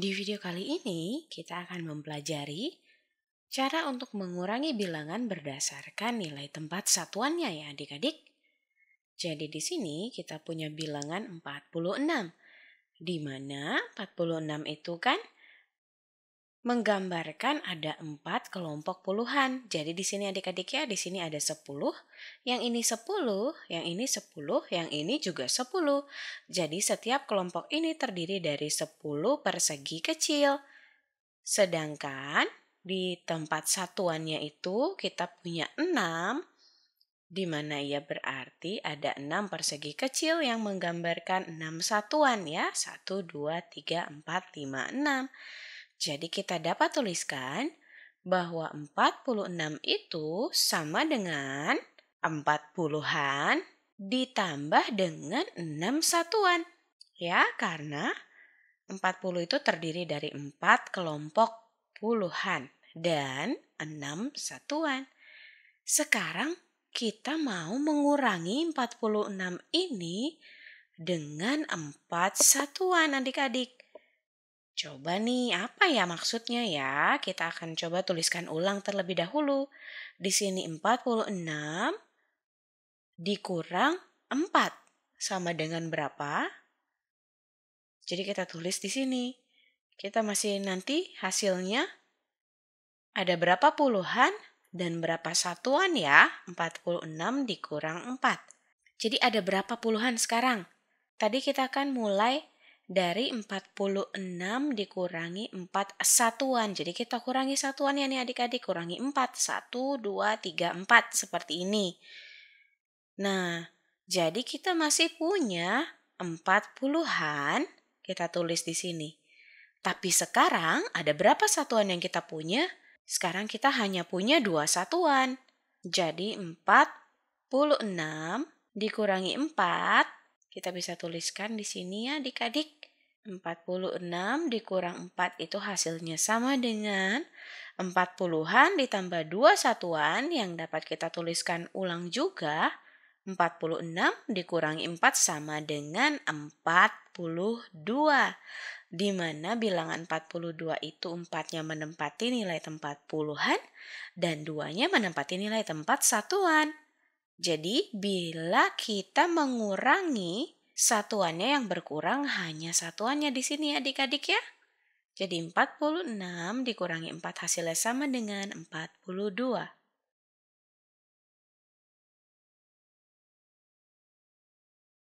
Di video kali ini, kita akan mempelajari cara untuk mengurangi bilangan berdasarkan nilai tempat satuannya ya adik-adik. Jadi di sini kita punya bilangan 46, di mana 46 itu kan menggambarkan ada empat kelompok puluhan. Jadi di sini adik-adik ya, di sini ada 10, yang ini 10, yang ini 10, yang ini juga 10. Jadi setiap kelompok ini terdiri dari 10 persegi kecil. Sedangkan di tempat satuannya itu kita punya 6, di mana ia berarti ada 6 persegi kecil yang menggambarkan 6 satuan ya. 1, 2, 3, 4, 5, 6. Jadi kita dapat tuliskan bahwa 46 itu sama dengan 40-an ditambah dengan 6 satuan. Ya, karena 40 itu terdiri dari 4 kelompok puluhan dan 6 satuan. Sekarang kita mau mengurangi 46 ini dengan 4 satuan adik-adik. Coba nih, apa ya maksudnya ya? Kita akan coba tuliskan ulang terlebih dahulu. Di sini 46 dikurang 4 sama dengan berapa? Jadi kita tulis di sini. Kita masih nanti hasilnya ada berapa puluhan dan berapa satuan ya? 46 dikurang 4. Jadi ada berapa puluhan sekarang? Tadi kita akan mulai dari 46 dikurangi 4 satuan. Jadi kita kurangi satuan ya nih adik-adik, kurangi 4, 1, 2, 3, 4 seperti ini. Nah, jadi kita masih punya 40-an, kita tulis di sini. Tapi sekarang ada berapa satuan yang kita punya? Sekarang kita hanya punya dua satuan. Jadi 46 dikurangi 4 kita bisa tuliskan di sini ya adik-adik. 46 dikurang 4 itu hasilnya sama dengan 40-an ditambah 2 satuan yang dapat kita tuliskan ulang juga. 46 dikurangi 4 sama dengan 42. Di mana bilangan 42 itu 4-nya menempati nilai tempat puluhan dan 2-nya menempati nilai tempat satuan. Jadi, bila kita mengurangi satuannya yang berkurang hanya satuannya di sini adik-adik ya. Jadi 46 dikurangi 4 hasilnya sama dengan 42.